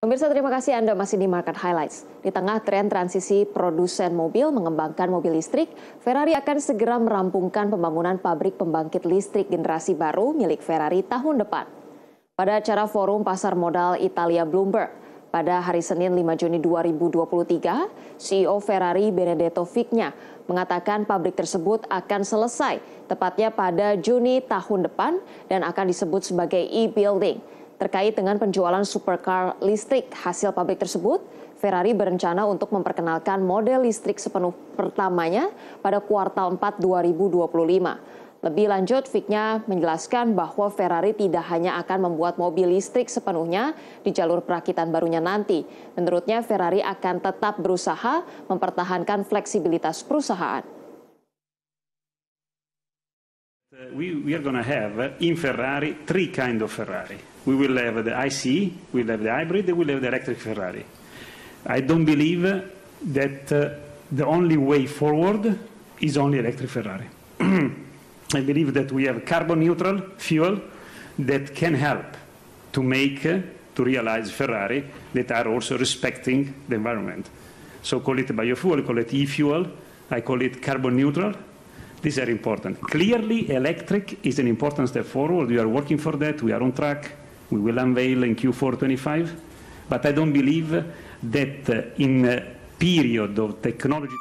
Pemirsa terima kasih Anda masih di Market Highlights. Di tengah tren transisi produsen mobil mengembangkan mobil listrik, Ferrari akan segera merampungkan pembangunan pabrik pembangkit listrik generasi baru milik Ferrari tahun depan. Pada acara Forum Pasar Modal Italia Bloomberg, pada hari Senin 5 Juni 2023, CEO Ferrari Benedetto Vigna mengatakan pabrik tersebut akan selesai tepatnya pada Juni tahun depan dan akan disebut sebagai e-building Terkait dengan penjualan supercar listrik hasil pabrik tersebut, Ferrari berencana untuk memperkenalkan model listrik sepenuh pertamanya pada kuartal 4 2025. Lebih lanjut, Fiknya menjelaskan bahwa Ferrari tidak hanya akan membuat mobil listrik sepenuhnya di jalur perakitan barunya nanti. Menurutnya, Ferrari akan tetap berusaha mempertahankan fleksibilitas perusahaan. Uh, we, we, are going to have uh, in Ferrari three kind of Ferrari. We will have the ICE, we'll have the hybrid, and we'll have the electric Ferrari. I don't believe that uh, the only way forward is only electric Ferrari. I believe that we have carbon neutral fuel that can help to make, uh, to realize Ferrari that are also respecting the environment. So call it biofuel, call it e-fuel, I call it carbon neutral, these are important. Clearly, electric is an important step forward. We are working for that. We are on track. We will unveil in Q4 25. But I don't believe that uh, in a period of technology.